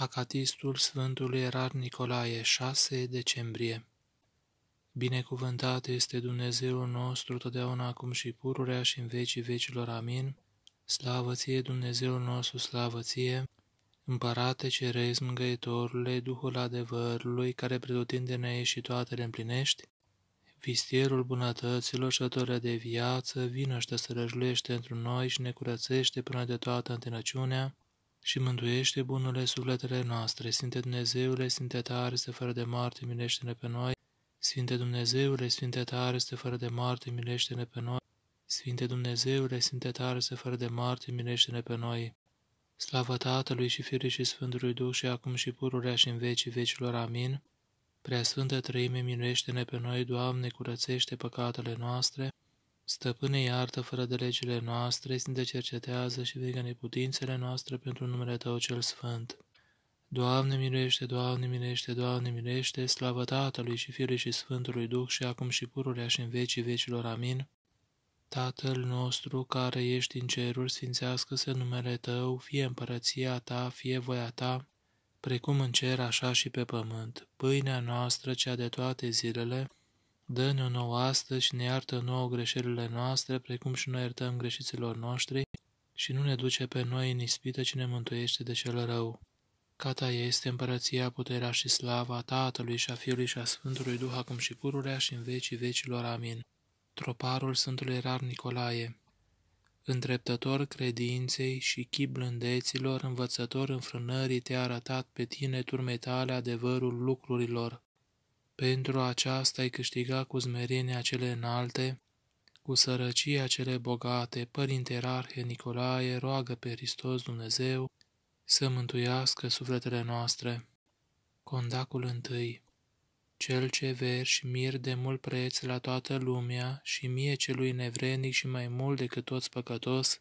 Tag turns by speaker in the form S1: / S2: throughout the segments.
S1: Acatistul Sfântului Erar Nicolae, 6 decembrie Binecuvântat este Dumnezeul nostru totdeauna acum și pururea și în vecii vecilor. Amin. Slavă ție, Dumnezeul nostru, slavă ție! Împărate cerezi, mângăitorule, Duhul adevărului, care pretutindene ne și toate le împlinești, vistierul bunătăților și de viață, vină și te sărăjlește într noi și ne curățește până de toată întâlnăciunea, și mântuiește bunurile sufletele noastre. Sfinte Dumnezeule, Sfinte tare, este fără de moarte, milește-ne pe noi. Sfinte Dumnezeule, Sfinte tare, este fără de moarte, milește-ne pe noi. Sfinte Dumnezeule, Sfinte tare, este fără de moarte, milește-ne pe noi. Slavă Tatălui și Fiului și Sfântului Duh și acum și pururea și în vecii vecilor. Amin. Preasfântă Trăime, miluiește-ne pe noi, Doamne, curățește păcatele noastre, Stăpâne, iartă fără de legile noastre, ne cercetează și vegă neputințele noastre pentru numele Tău cel Sfânt. Doamne mirește, Doamne mirește, Doamne mirește, slavă Tatălui și Fiului și Sfântului Duh și acum și pururea și în vecii vecilor. Amin. Tatăl nostru care ești în ceruri, sfințească-se numele Tău, fie împărăția Ta, fie voia Ta, precum în cer, așa și pe pământ. Pâinea noastră, cea de toate zilele, Dă-ne nouă astăzi și ne iartă nouă greșelile noastre, precum și noi iertăm greșiților noștri, și nu ne duce pe noi în ispită, ce ne mântuiește de cel rău. Cata este împărăția, puterea și slava Tatălui și a Fiului și a Sfântului Duh, acum și pururea și în vecii vecilor. Amin. Troparul Sfântului Rar Nicolae Îndreptător credinței și chip blândeților, învățător înfrânării, te-a arătat pe tine turme tale adevărul lucrurilor pentru aceasta ai câștiga cu smerenia cele înalte, cu sărăcia cele bogate, Părinte Arhe Nicolae, roagă pe Hristos Dumnezeu să mântuiască sufletele noastre. Condacul întâi Cel ce ver și mir de mult preț la toată lumea și mie celui nevrednic și mai mult decât toți păcătos,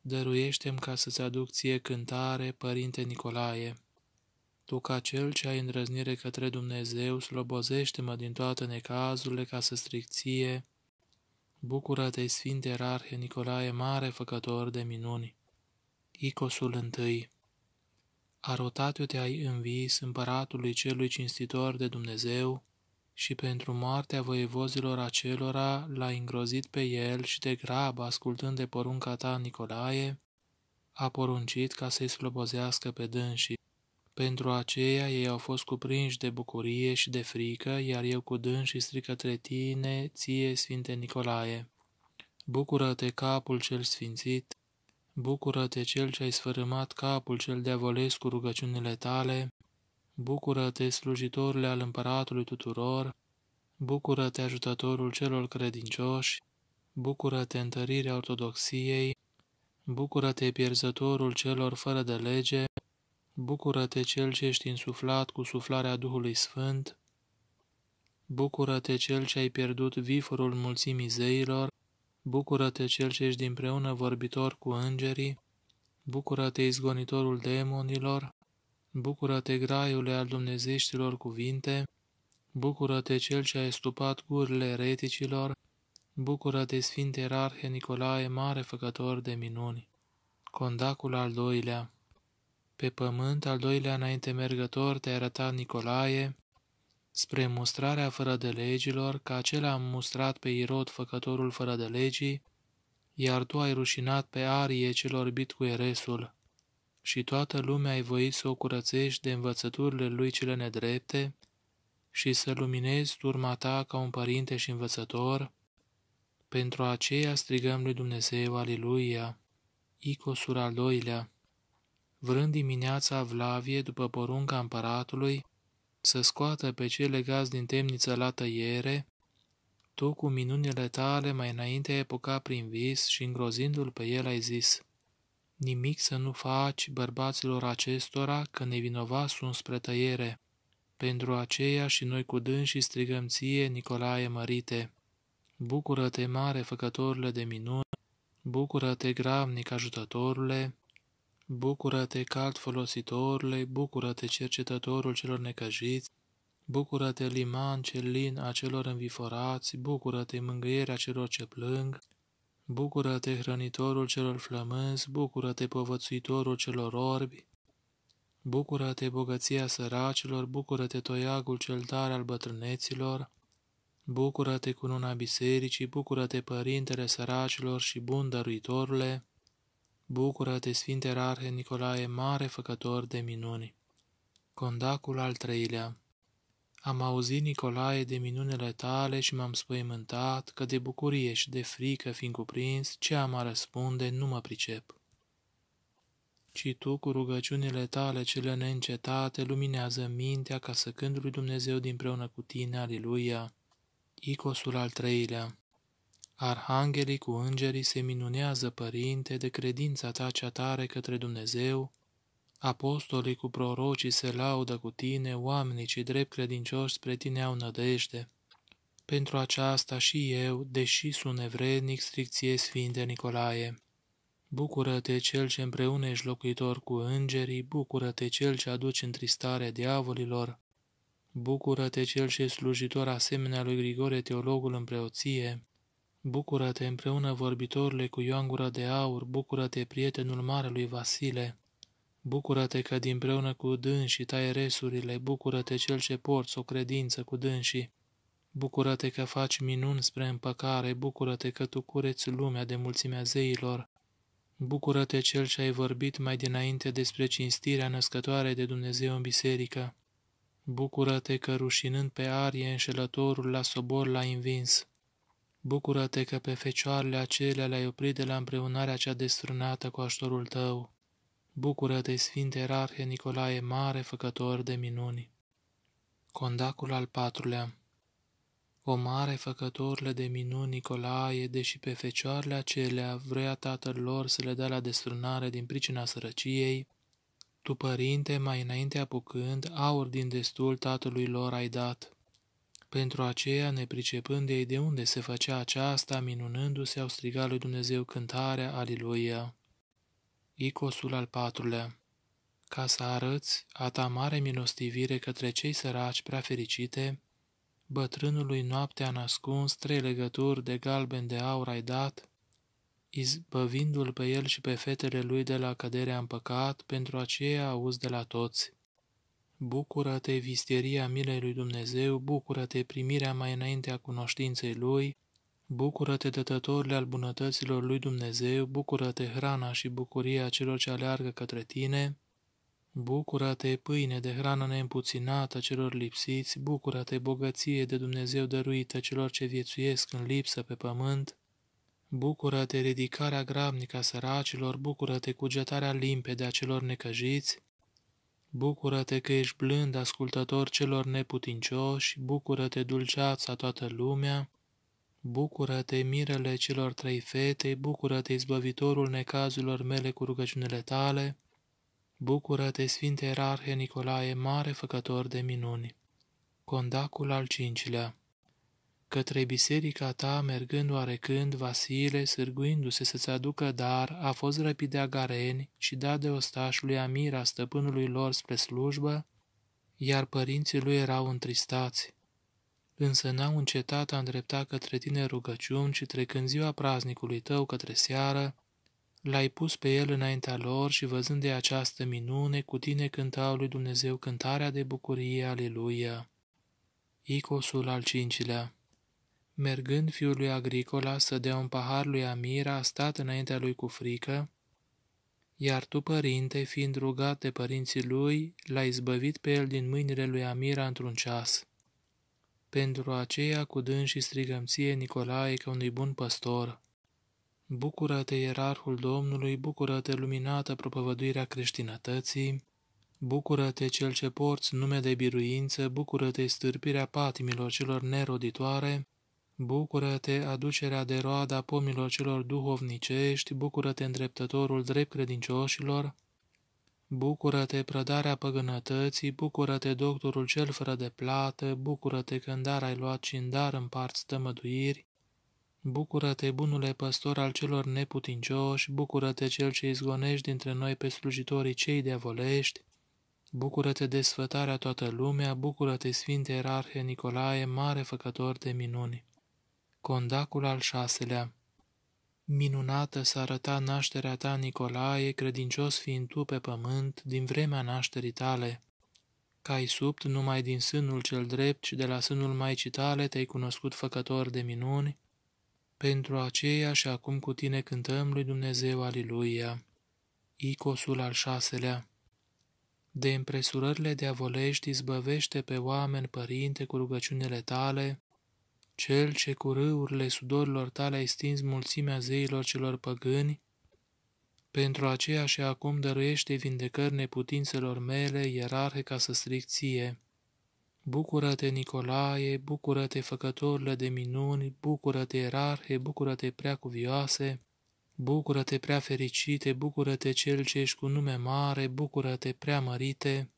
S1: dăruiește-mi ca să-ți aduc ție cântare, Părinte Nicolae. Tu ca cel ce ai îndrăznire către Dumnezeu, slobozește-mă din toate necazurile ca să stricție. Bucură-te, Sfinte Erarhie Nicolae, mare făcător de minuni. Icosul întâi Arotatiu te-ai învis împăratului celui cinstitor de Dumnezeu și pentru moartea voievozilor acelora l-a îngrozit pe el și de grabă, ascultând de porunca ta, Nicolae, a poruncit ca să-i slobozească pe dânsii. Pentru aceea ei au fost cuprinși de bucurie și de frică, iar eu cu dânsii stric către tine, ție, Sfinte Nicolae. Bucură-te, capul cel sfințit, bucură-te cel ce ai sfărâmat capul cel deavolesc cu rugăciunile tale, bucură-te, slujitorile al împăratului tuturor, bucură-te, ajutătorul celor credincioși, bucură-te, întărirea ortodoxiei, bucură-te, pierzătorul celor fără de lege, Bucură-te cel ce ești insuflat cu suflarea Duhului Sfânt, Bucură-te cel ce ai pierdut viforul mulțimii zeilor, Bucură-te cel ce ești împreună vorbitor cu îngerii, Bucură-te izgonitorul demonilor, Bucură-te graiule al dumnezeștilor cuvinte, Bucură-te cel ce ai stupat gurile ereticilor, Bucură-te Sfinte Erarhe Nicolae, mare făcător de minuni. Condacul al doilea pe pământ, al doilea înainte mergător te arătat Nicolae, spre mustrarea fără de legilor, că acela a mustrat pe Irod, făcătorul fără de legii, iar tu ai rușinat pe arie celor bit cu eresul. Și toată lumea ai voit să o curățești de învățăturile lui cele nedrepte și să luminezi turma ta ca un părinte și învățător, pentru aceea strigăm lui Dumnezeu, Aliluia, Icosul al doilea vrând dimineața Vlavie, după porunca împăratului, să scoată pe cei legați din temniță la tăiere, tu cu minunile tale mai înainte ai epoca prin vis și îngrozindu-l pe el ai zis, Nimic să nu faci bărbaților acestora că nevinovați sunt spre tăiere. Pentru aceea și noi cu dânsii strigăm ție, Nicolae Mărite. Bucură-te mare, făcătorule de minuni, bucură-te gravnic ajutătorule, Bucură-te, cald folositorule, bucură-te, cercetătorul celor necăjiți, bucură-te, liman cel lin a celor înviforați, bucură-te, mângâierea celor ce plâng, bucură-te, hrănitorul celor flămânzi, bucură-te, povățuitorul celor orbi, bucură-te, bogăția săracilor, bucură-te, toiagul cel tare al bătrâneților, bucură-te, cununa bisericii, bucură-te, părintele săracilor și bun dăruitorule, bucură de Sfinte Rarhe Nicolae, mare făcător de minuni! Condacul al treilea Am auzit, Nicolae, de minunele tale și m-am spăimântat că de bucurie și de frică fiind cuprins, ce am a răspunde nu mă pricep. Ci tu, cu rugăciunile tale cele neîncetate, luminează mintea ca să lui Dumnezeu preună cu tine, Aliluia. Icosul al treilea Arhanghelii cu îngerii se minunează, Părinte, de credința ta cea tare către Dumnezeu, apostolii cu prorocii se laudă cu tine, oamenii ce drept credincioși spre tine au nădejde. Pentru aceasta și eu, deși sunt nevrednic, stricție Sfinte Nicolae. Bucură-te cel ce împreună ești locuitor cu îngerii, bucură-te cel ce aduci întristarea diavolilor, bucură-te cel ce e slujitor asemenea lui Grigore Teologul în preoție, Bucură-te împreună vorbitorule cu Ioangura de aur, bucură-te prietenul marelui Vasile, bucură-te că din preună cu dânsii tai resurile, bucură-te cel ce porți o credință cu dânsii, bucură-te că faci minuni spre împăcare, bucură-te că tu cureți lumea de mulțimea zeilor, bucură-te cel ce ai vorbit mai dinainte despre cinstirea născătoare de Dumnezeu în biserică, bucură-te că rușinând pe arie înșelătorul la sobor l-a invins, Bucură-te că pe fecioarele acelea le-ai oprit de la împreunarea cea destrunată cu ajutorul tău. Bucură-te, Sfinte Erarhie Nicolae, mare făcător de minuni. Condacul al patrulea O mare făcătorile de minuni, Nicolae, deși pe fecioarele acelea vrea tatăl lor să le dea la destrunare din pricina sărăciei, tu, părinte, mai înainte apucând, aur din destul tatălui lor ai dat. Pentru aceea, nepricepând ei de unde se făcea aceasta, minunându-se, au strigat lui Dumnezeu cântarea, Aliluia. Icosul al patrulea Ca să arăți a ta mare milostivire către cei săraci prea fericite, bătrânului noaptea nascuns trei legături de galben de aur ai dat, izbăvindu-l pe el și pe fetele lui de la căderea în păcat, pentru aceea auzi de la toți. Bucură-te, visteria milei lui Dumnezeu, bucură-te, primirea mai înainte a cunoștinței Lui, bucură-te, dătătorile al bunătăților lui Dumnezeu, bucură-te, hrana și bucuria celor ce aleargă către tine, bucură-te, pâine de hrană neîmpuținată celor lipsiți, bucură-te, bogăție de Dumnezeu dăruită celor ce viețuiesc în lipsă pe pământ, bucură-te, ridicarea grabnică a săracilor, bucură-te, cugetarea limpede a celor necăjiți, Bucură-te că ești blând ascultător celor neputincioși, bucură-te dulceața toată lumea, bucură-te mirele celor trei fete, bucură-te izbăvitorul necazurilor mele cu rugăciunile tale, bucură-te Sfinte Erarhe Nicolae, mare făcător de minuni. Condacul al cincilea către biserica ta, mergând oarecând, Vasile, sârguindu-se să-ți aducă dar, a fost răpit de agareni și dat de ostașului Amira, stăpânului lor spre slujbă, iar părinții lui erau întristați. Însă n-au încetat a îndrepta către tine rugăciuni și trecând ziua praznicului tău către seară, L-ai pus pe el înaintea lor și văzând de această minune, cu tine cântau lui Dumnezeu cântarea de bucurie, aleluia. Icosul al cincilea Mergând fiul lui Agricola să dea un pahar lui Amira, a stat înaintea lui cu frică, iar tu, părinte, fiind rugat de părinții lui, l-ai izbăvit pe el din mâinile lui Amira într-un ceas. Pentru aceea, cu dâns și strigămție Nicolae, că unui bun păstor. Bucură-te, ierarhul Domnului, bucură-te, luminată propovăduirea creștinătății, bucură-te, cel ce porți nume de biruință, bucură-te, stârpirea patimilor celor neroditoare, Bucură-te, aducerea de roada pomilor celor duhovnicești, bucură-te, îndreptătorul drept credincioșilor, bucură-te, prădarea păgânătății, bucură-te, doctorul cel fără de plată, bucură-te, când dar ai luat și în dar împarți tămăduiri, Bucură-te, bunule păstor al celor neputincioși, bucură-te cel ce izgonești dintre noi pe slujitorii cei diavolești, bucură-te desfătarea toată lumea, bucură-te, Sfinte Erarhe Nicolae, mare făcător de minuni. Condacul al șaselea Minunată s-a arătat nașterea ta, Nicolae, credincios fiind tu pe pământ, din vremea nașterii tale. ai subt numai din sânul cel drept și de la sânul Maicii tale te-ai cunoscut făcător de minuni, pentru aceea și acum cu tine cântăm lui Dumnezeu Aliluia. Icosul al șaselea De împresurările de avolești izbăvește pe oameni, părinte, cu rugăciunile tale, cel ce cu râurile sudorilor tale ai stins mulțimea zeilor celor păgâni, pentru aceea și acum dăruiește vindecări neputințelor mele, ierarhe ca să stric ție. Bucură-te, Nicolae, bucură-te, făcătorile de minuni, bucură-te, ierarhe, bucură-te, prea cuvioase, bucură-te, prea fericite, bucură-te, cel ce ești cu nume mare, bucură-te, prea mărite,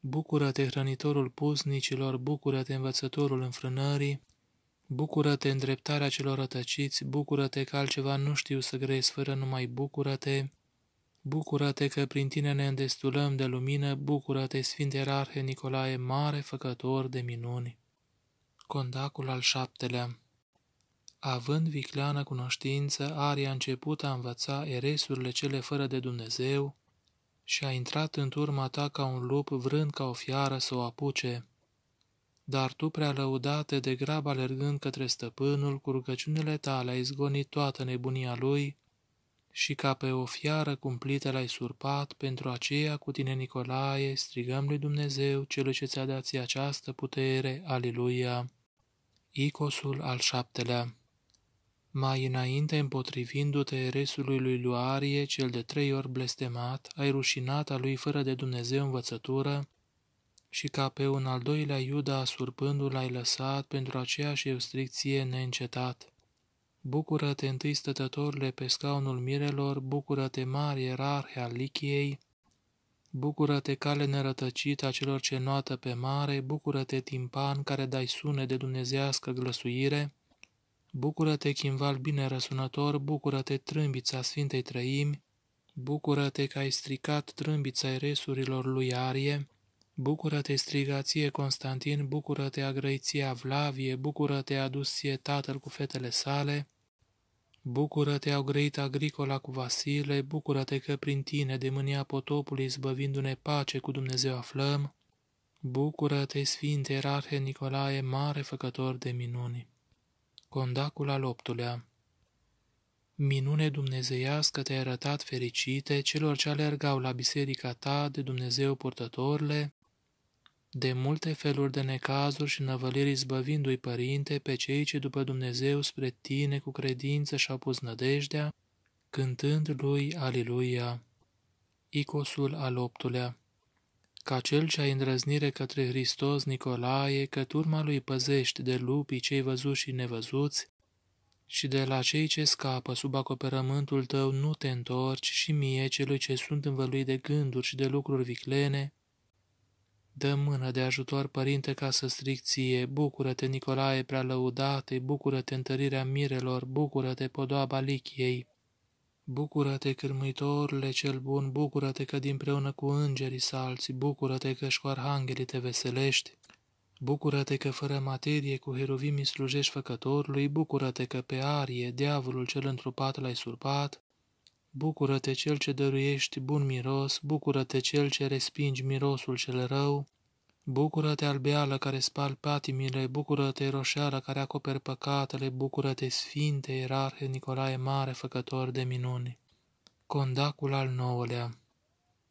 S1: bucură-te, hrănitorul pusnicilor, bucură-te, învățătorul înfrânării, Bucură-te, îndreptarea celor rătăciți, bucură-te că altceva nu știu să grezi fără numai bucură-te. Bucură-te că prin tine ne îndestulăm de lumină, bucură-te, Sfinte Erarhe Nicolae, mare făcător de minuni. Condacul al șaptelea Având vicleană cunoștință, Ari a început a învăța eresurile cele fără de Dumnezeu și a intrat în turma ta ca un lup vrând ca o fiară să o apuce. Dar tu, prea lăudate, de grab alergând către stăpânul, cu rugăciunile tale ai zgonit toată nebunia lui și ca pe o fiară cumplită l-ai surpat, pentru aceea cu tine, Nicolae, strigăm lui Dumnezeu cel ce ți-a dat această putere, aliluia. Icosul al șaptelea mai înainte, împotrivindu-te eresului lui Luarie, cel de trei ori blestemat, ai rușinat a lui fără de Dumnezeu învățătură, și ca pe un al doilea Iuda surpându-l ai lăsat pentru aceeași restricție neîncetat. Bucură-te întâi stătătorile pe scaunul mirelor, bucură-te mari erarhe al lichiei, bucură-te cale nerătăcită a celor ce noată pe mare, bucură-te timpan care dai sune de dumnezească glăsuire, bucură-te chimval bine răsunător, bucură-te trâmbița Sfintei Trăimi, bucură-te că ai stricat trâmbița eresurilor lui Arie, Bucură-te, strigație, Constantin, bucură-te, agrăiția Vlavie, bucură-te, adusie tatăl cu fetele sale, bucură-te, au grăit agricola cu Vasile, bucură-te că prin tine de mânia potopului zbăvindu-ne pace cu Dumnezeu aflăm, bucură-te, sfinte, erarhe Nicolae, mare făcător de minuni. Condacul al optulea Minune dumnezeiască te-ai arătat fericite celor ce alergau la biserica ta de Dumnezeu purtătorile, de multe feluri de necazuri și năvăliri zbăvindu i Părinte, pe cei ce după Dumnezeu spre tine cu credință și-au pus nădejdea, cântând lui Aliluia, icosul al optulea. Ca cel ce ai îndrăznire către Hristos Nicolae, că turma lui păzești de lupii cei văzuți și nevăzuți, și de la cei ce scapă sub acoperământul tău nu te întorci și mie, celui ce sunt învăluit de gânduri și de lucruri viclene, Dă mână de ajutor, părinte, ca să stric ție, bucură-te, Nicolae prea lăudate, bucură-te întărirea mirelor, bucură-te, podoaba lichiei. Bucură-te, cârmuitorule cel bun, bucură-te că dinpreună cu îngerii salți, bucură-te că și cu arhanghelii te veselești. Bucură-te că fără materie cu heruvimii slujești făcătorului, bucură-te că pe arie, diavolul cel întrupat l-ai surpat, Bucură-te cel ce dăruiești bun miros, bucură-te cel ce respingi mirosul cel rău, bucură-te albeală care spal patimile, bucură-te roșeală care acoperi păcatele, bucură-te sfinte ierarhe Nicolae Mare, făcător de minuni. Condacul al nouălea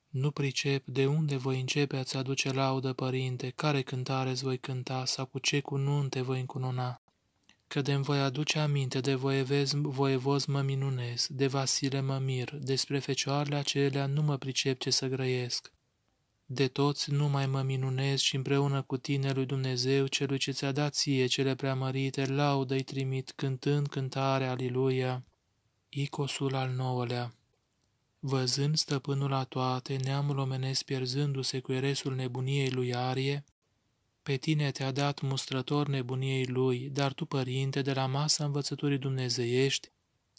S1: Nu pricep de unde voi începe a-ți aduce laudă, Părinte, care cântare-ți voi cânta sau cu ce cununte voi încununa. Că de voi aduce aminte, de voievez, voievoz mă minunez, de Vasile mă mir, despre fecioarele acelea nu mă pricep ce să grăiesc. De toți nu mai mă minunez și împreună cu tine lui Dumnezeu, celui ce ți-a dat ție cele preamărite, laudă-i trimit cântând cântare, aliluia. Icosul al nouălea Văzând stăpânul la toate, neamul omenesc pierzându-se cu eresul nebuniei lui Arie, pe tine te-a dat mustrător nebuniei lui, dar tu, părinte, de la masa învățăturii dumnezeiești,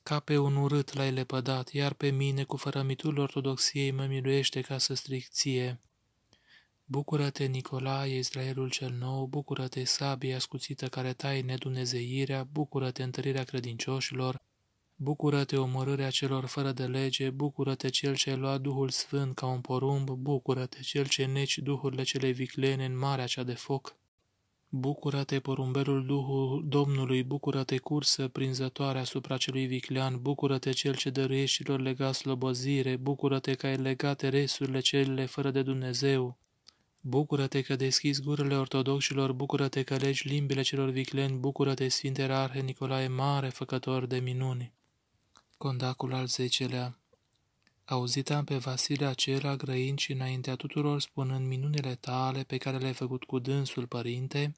S1: ca pe un urât l-ai lepădat, iar pe mine, cu fărămitul ortodoxiei, mă miluiește ca să stricție. Bucură-te, Nicolae, Israelul cel nou, bucură-te, sabia ascuțită care taie nedumnezeirea, bucură-te, întărirea credincioșilor, Bucură-te, omorârea celor fără de lege, bucură-te cel ce ai luat Duhul Sfânt ca un porumb, bucură-te cel ce neci duhurile cele viclene în marea cea de foc. Bucură-te, porumbelul Duhul Domnului, bucură-te, cursă prinzătoare asupra celui viclean, bucură-te, cel ce dăruieștilor lega slobozire, bucură-te că ai legate resurile cele fără de Dumnezeu. Bucură-te că deschizi gurile ortodoxilor, bucură-te că legi limbile celor vicleni, bucură-te, Sfinte Arhe Nicolae Mare, făcător de minuni. Condacul al zecelea Auzitam pe Vasile acela grăind și înaintea tuturor spunând minunile tale pe care le-ai făcut cu dânsul, părinte,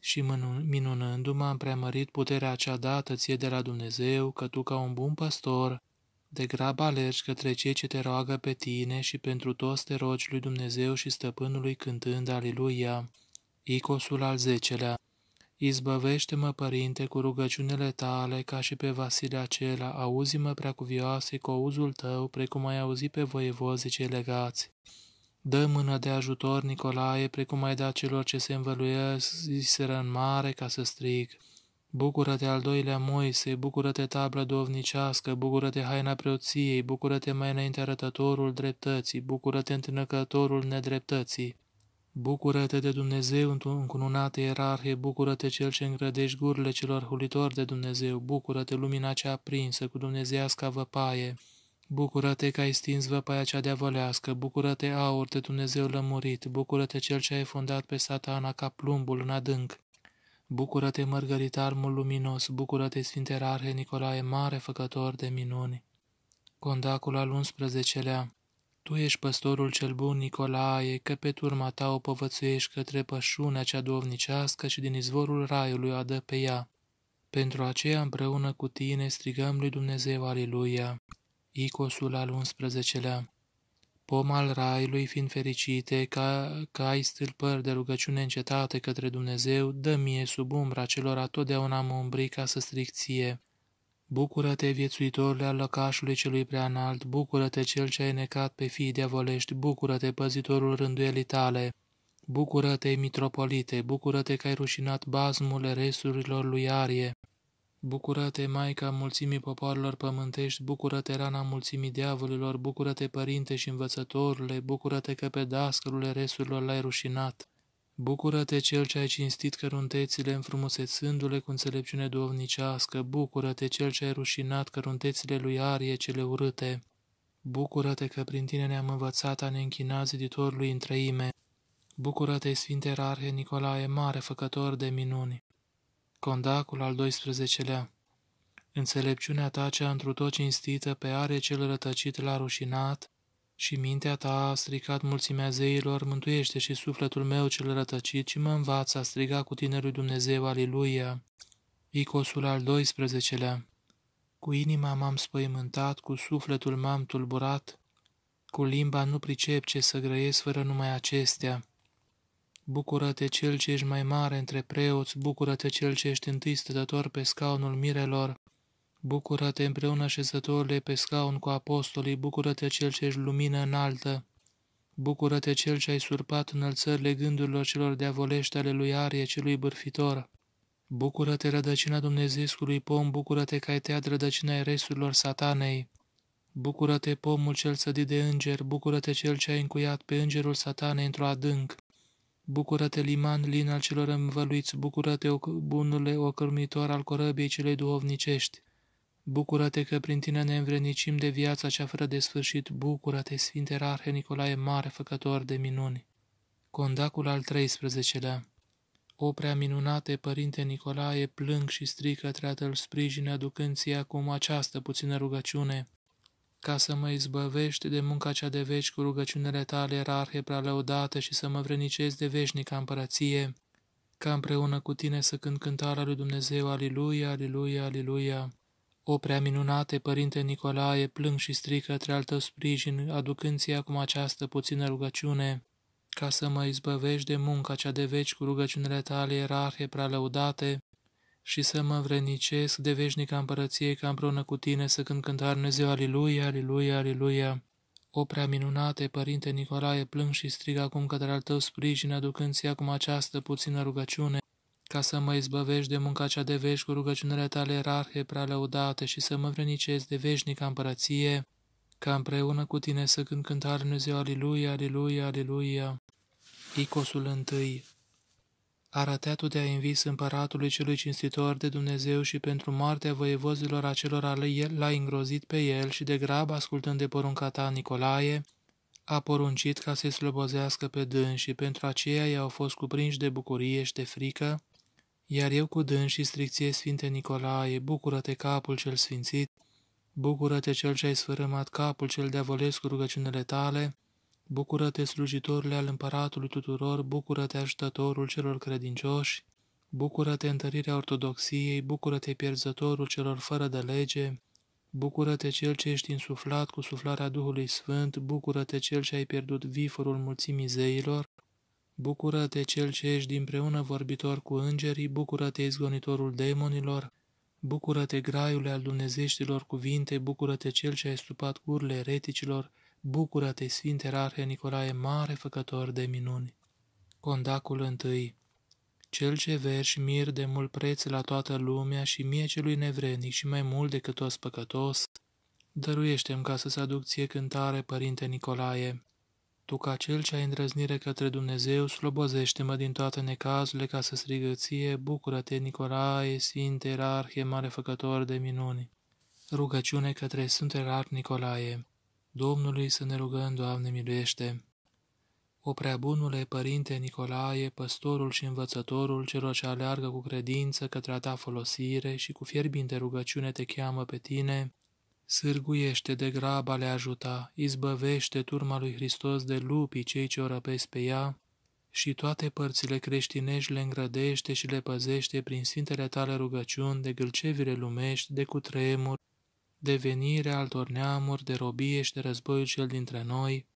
S1: și minunându-mă am preamărit puterea acea dată ție de la Dumnezeu, că tu ca un bun păstor, de grabă alergi către cei ce te roagă pe tine și pentru toți te rogi lui Dumnezeu și stăpânului cântând Aliluia. Icosul al zecelea Izbăvește-mă, Părinte, cu rugăciunile tale, ca și pe Vasile acela, auzi-mă, preacuvioase, cu auzul tău, precum ai auzit pe voievozi cei legați. Dă mână de ajutor, Nicolae, precum ai dat celor ce se învăluiesc ziseră în mare ca să strig. Bucură-te al doilea Moise, bucură-te tabla dovnicească, bucură-te haina preoției, bucură-te mai înainte arătătorul dreptății, bucură-te întâlnăcătorul nedreptății, Bucură-te de Dumnezeu, încununate ierarhie, bucură-te cel ce îngrădești gurile celor hulitori de Dumnezeu, bucură-te lumina cea aprinsă cu dumnezeiasca văpaie, bucură-te că ai stins văpaia cea deavolească, bucură-te aur de Dumnezeu lămurit, bucură-te cel ce ai fondat pe satana ca plumbul în adânc. Bucură-te, mărgăritarmul luminos, bucură-te, Sfinte Rarhe Nicolae, mare făcător de minuni. Condacul al 11-lea tu ești păstorul cel bun, Nicolae, că pe turma ta o povățuiești către pășunea cea dovnicească și din izvorul raiului adă pe ea. Pentru aceea împreună cu tine strigăm lui Dumnezeu Aleluia. Icosul al 11-lea Pom al raiului, fiind fericite, ca, ca ai stâlpări de rugăciune încetate către Dumnezeu, dă mie sub umbra celor atotdeauna mă umbri ca să stricție. Bucură-te, viețuitorile al lăcașului celui preanalt, bucură-te cel ce ai necat pe fii diavolești, bucură-te, păzitorul rânduielii tale, bucură-te, mitropolite, bucură-te că ai rușinat bazmul resurilor lui Arie, Bucură-te, Maica mulțimii popoarelor pământești, bucură-te, rana mulțimii diavolilor, bucură-te, părinte și învățătorule, bucură-te că pe dascărul resurilor l-ai rușinat. Bucură-te, cel ce ai cinstit căruntețile înfrumusețându-le cu înțelepciune duovnicească, bucură-te, cel ce ai rușinat căruntețile lui Arie cele urâte. Bucură-te că prin tine ne-am învățat a ne închina ziditorului în trăime. Bucură-te, Sfinte Rarhe Nicolae, mare făcător de minuni. Condacul al 12-lea Înțelepciunea ta cea întru tot cinstită pe are cel rătăcit la rușinat, și mintea ta a stricat mulțimea zeilor, mântuiește și sufletul meu cel rătăcit și mă învață a striga cu tine lui Dumnezeu, aliluia. Icosul al 12-lea Cu inima m-am spăimântat, cu sufletul m-am tulburat, cu limba nu pricep ce să grăiesc fără numai acestea. Bucură-te cel ce ești mai mare între preoți, bucură-te cel ce ești întâi stătător pe scaunul mirelor, Bucură-te împreună șezătorile pe scaun cu apostolii, bucură-te cel ce ești lumină înaltă. Bucură-te cel ce ai surpat înălțările gândurilor celor deavolești ale lui Arie, celui bârfitor. Bucură-te rădăcina Dumnezeescului pom, bucură-te că ai tăiat rădăcina ai satanei. Bucură-te pomul cel sădit de înger, bucură-te cel ce ai încuiat pe îngerul satanei într-o adânc. Bucură-te liman lin al celor învăluiți, bucură-te bunule ocărmitor al corăbiei celei duhovnicești. Bucură-te că prin tine ne învrednicim de viața cea fără de sfârșit, bucură-te, Sfinte Rarhe Nicolae, mare făcător de minuni. Condacul al 13-lea O prea minunate, Părinte Nicolae, plâng și strică către Tatăl sprijin, aducând ți acum această puțină rugăciune, ca să mă izbăvești de munca cea de veci cu rugăciunile tale, Rarhe, prea lăudată, și să mă vrănicezi de veșnică împărăție, ca împreună cu tine să cânt cântarea lui Dumnezeu, Aliluia, Aliluia, Aliluia. O prea minunate, Părinte Nicolae, plâng și strică către altă sprijin, aducând ți acum această puțină rugăciune, ca să mă izbăvești de munca cea de veci cu rugăciunile tale ierarhe pralăudate și să mă vrenicesc de veșnica împărăției ca împreună cu tine să cânt cântar Dumnezeu, Aliluia, Aliluia, Aliluia. O prea minunate, Părinte Nicolae, plâng și strig acum către al tău sprijin, aducând ți acum această puțină rugăciune, ca să mă izbăvești de munca cea de vești cu rugăciunile tale erarhe lăudate și să mă vrănicezi de veșnică împărăție, ca împreună cu tine să cânt cântare în ziua Aliluia, Aliluia, Aliluia. Icosul întâi tu de-a invis împăratului celui cinstitor de Dumnezeu și pentru moartea voievozilor el l-a îngrozit pe el și de grab ascultând de porunca ta, Nicolae, a poruncit ca să-i slobozească pe dâns și pentru aceea i-au fost cuprinși de bucurie și de frică, iar eu cu dâns și stricție, Sfinte Nicolae, bucură-te capul cel sfințit, bucură-te cel ce ai sfărâmat capul cel deavolesc cu rugăciunile tale, bucură-te slujitorile al împăratului tuturor, bucură-te ajutătorul celor credincioși, bucură-te întărirea ortodoxiei, bucură-te pierzătorul celor fără de lege, Bucură-te cel ce ești insuflat cu suflarea Duhului Sfânt, bucură-te cel ce ai pierdut viforul mulțimii zeilor, Bucură-te cel ce ești dinpreună vorbitor cu îngerii, bucură-te izgonitorul demonilor, bucură-te graiule al dumnezeștilor cuvinte, bucură-te cel ce ai stupat urle ereticilor, bucură-te sfinte rarhe Nicolae, mare făcător de minuni. Condacul întâi cel ce verși mir de mult preț la toată lumea și mie celui nevrednic și mai mult decât toți păcătos, dăruiește-mi ca să-ți aduc ție cântare, Părinte Nicolae, tu, ca cel ce ai îndrăznire către Dumnezeu, slobozește-mă din toate necazurile ca să strigă ție, bucură-te, Nicolae, Sfinte, Erarhie, Mare Făcător de minuni. Rugăciune către Sfânt Erarh Nicolae. Domnului să ne rugăm, Doamne, miluiește! O prea bunule Părinte Nicolae, păstorul și învățătorul celor ce aleargă cu credință către a ta folosire și cu fierbinte rugăciune te cheamă pe tine, Sârguiește de graba le ajuta, izbăvește turma lui Hristos de lupii cei ce o răpesc pe ea și toate părțile creștinești le îngrădește și le păzește prin sfintele tale rugăciuni de gâlcevire lumești, de cutremur, de venire altor neamuri, de robie și de războiul cel dintre noi,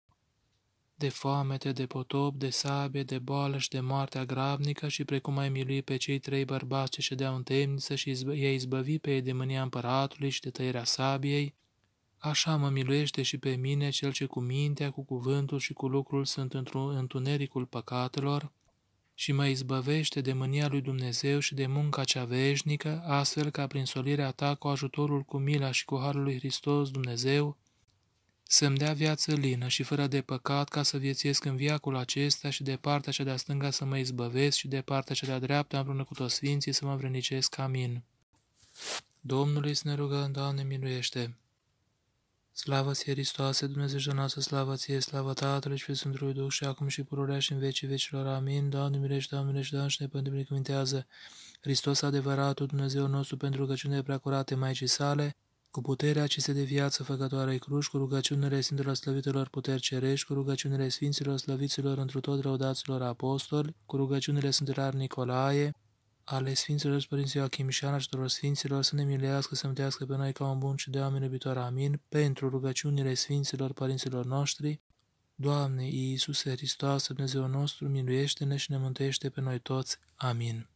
S1: de foamete, de potop, de sabie, de boală și de moartea grabnică și precum ai milui pe cei trei bărbați ce ședeau în temniță și i-ai izbăvi pe ei de mânia împăratului și de tăierea sabiei, așa mă miluiește și pe mine cel ce cu mintea, cu cuvântul și cu lucrul sunt întunericul păcatelor și mă izbăvește de mânia lui Dumnezeu și de munca cea veșnică, astfel ca prin solirea ta cu ajutorul cu mila și cu harul lui Hristos Dumnezeu, să-mi dea viață lină și fără de păcat ca să viețuiesc în viacul acesta și de partea cea de-a stânga să mă izbăvesc și de partea cea de-a dreapta împreună cu toți sfinții să mă vrănicesc. Amin. Domnului să ne rugăm, Doamne, miluiește! Slavă ție, Hristoase, Dumnezeu și noastră, slavă ție, slavă Tatălui și pe Sfântului Duh și acum și pururea și în vecii vecilor. Amin. Doamne, miluiește, Doamne, miluiește, Doamne, și ne pântumicumintează. Hristos adevăratul Dumnezeu nostru pentru rugăciune de preacurate Maicii sale, cu puterea ce se de viață făcătoare ai Cruș, cu rugăciunile Sfinților Slăvitelor Puteri Cerești, cu rugăciunile Sfinților Slăviților întru tot răudaților apostoli, cu rugăciunile Sfântelor Nicolae, ale Sfinților Părinții Joachim și Anaștelor Sfinților să ne milească, să mătească pe noi ca un bun și de oameni iubitor. Amin. Pentru rugăciunile Sfinților Părinților noștri, Doamne Iisuse Hristos, Dumnezeu nostru, miluiește-ne și ne mântuiește pe noi toți. Amin.